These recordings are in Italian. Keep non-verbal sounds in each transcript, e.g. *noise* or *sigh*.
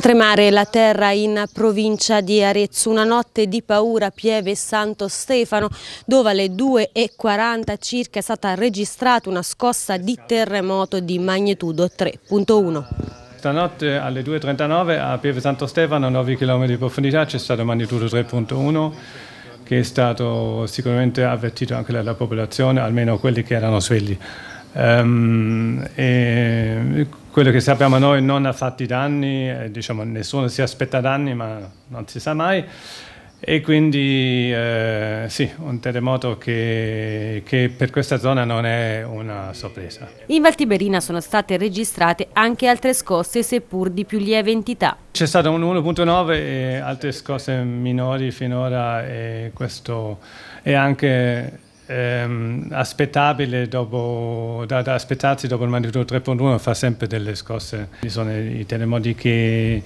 Torna a tremare la terra in provincia di Arezzo, una notte di paura pieve Santo Stefano dove alle 2.40 circa è stata registrata una scossa di terremoto di magnitudo 3.1. Stanotte alle 2.39 a Pieve Santo Stefano, a 9 km di profondità, c'è stato magnitudo 3.1 che è stato sicuramente avvertito anche dalla popolazione, almeno quelli che erano svegli. Um, quello che sappiamo noi non ha fatto danni, eh, diciamo, nessuno si aspetta danni, ma non si sa mai. E quindi eh, sì, un terremoto che, che, per questa zona non è una sorpresa. In Valtiberina sono state registrate anche altre scosse, seppur di più lieve entità. C'è stato un 1.9 e altre scosse minori finora e questo è anche ehm, aspettabile dopo, da, da, aspettarsi dopo il magnitudo 3.1 fa sempre delle scosse, ci sono i telemodi che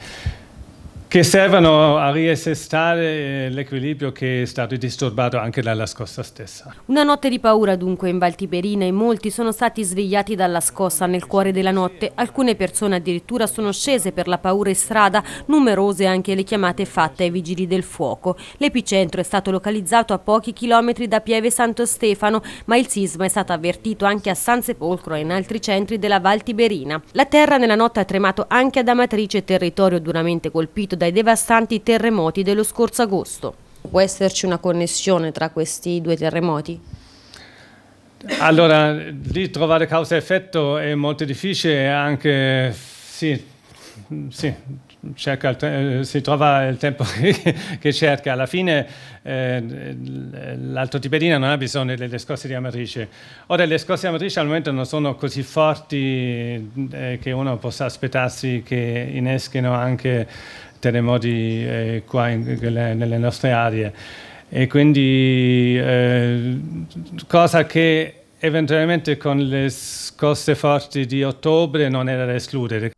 che servono a riassestare eh, l'equilibrio che è stato disturbato anche dalla scossa stessa. Una notte di paura dunque in Valtiberina e molti sono stati svegliati dalla scossa nel cuore della notte. Alcune persone addirittura sono scese per la paura in strada, numerose anche le chiamate fatte ai vigili del fuoco. L'epicentro è stato localizzato a pochi chilometri da Pieve Santo Stefano, ma il sisma è stato avvertito anche a San Sepolcro e in altri centri della Valtiberina. La terra nella notte ha tremato anche ad Amatrice, territorio duramente colpito dai devastanti terremoti dello scorso agosto. Può esserci una connessione tra questi due terremoti? Allora, lì trovare causa-effetto e è molto difficile, anche sì, sì, cerca, eh, si trova il tempo *laughs* che cerca. Alla fine eh, l'altotipedina non ha bisogno delle scosse di amatrice. Ora le scosse di amatrice al momento non sono così forti eh, che uno possa aspettarsi che inneschino anche terremoti eh, qua in, nelle nostre aree e quindi eh, cosa che eventualmente con le scosse forti di ottobre non era da escludere.